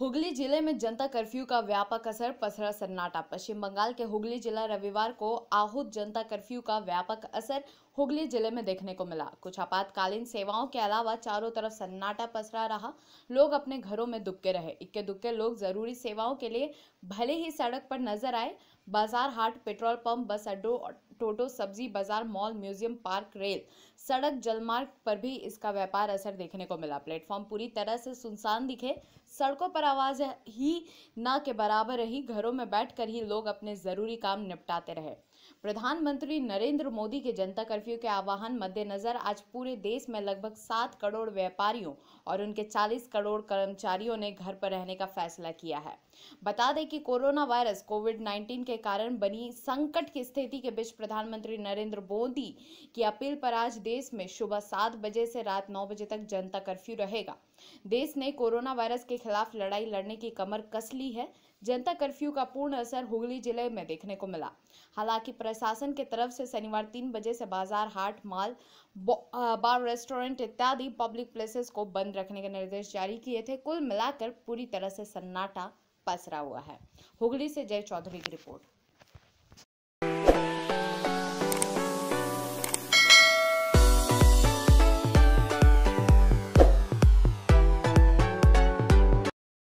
हुगली जिले में जनता कर्फ्यू का व्यापक असर पसरा सन्नाटा पश्चिम बंगाल के हुगली जिला रविवार को आहूत जनता कर्फ्यू का व्यापक असर हुगली जिले में देखने को मिला कुछ आपातकालीन सेवाओं के अलावा चारों तरफ सन्नाटा पसरा रहा लोग अपने घरों में दुबके रहे इक्के दुबके लोग जरूरी सेवाओं के लिए भले ही सड़क पर नजर आए बाजार हाट पेट्रोल पंप बस अड्डो टोटो सब्जी बाजार मॉल म्यूजियम पार्क रेल सड़क जलमार्ग पर भी इसका व्यापार असर देखने को मिला प्लेटफॉर्म पूरी तरह से सुनसान दिखे सड़कों पर आवाज ही ना के बराबर रही घरों में बैठकर ही लोग अपने जरूरी काम निपटाते रहे प्रधानमंत्री नरेंद्र मोदी के जनता कर्फ्यू के आह्वान मद्देनजर आज पूरे देश में लगभग सात करोड़ व्यापारियों और उनके चालीस करोड़ कर्मचारियों ने घर पर रहने का फैसला किया है बता दें कि कोरोना वायरस कोविड नाइन्टीन के कारण बनी संकट की स्थिति के बीच प्रधानमंत्री नरेंद्र मोदी की अपील पर आज देश में सुबह सात बजे से रात नौ बजे तक जनता कर्फ्यू रहेगा देश ने कोरोना वायरस के खिलाफ लड़ाई लड़ने की कमर कस ली है जनता कर्फ्यू का पूर्ण असर हुगली जिले में देखने को मिला हालांकि प्रशासन के तरफ से शनिवार तीन बजे से बाजार हाट मॉल बार रेस्टोरेंट इत्यादि पब्लिक प्लेसेस को बंद रखने के निर्देश जारी किए थे कुल मिलाकर पूरी तरह से सन्नाटा पसरा हुआ है हुगली से जय चौधरी की रिपोर्ट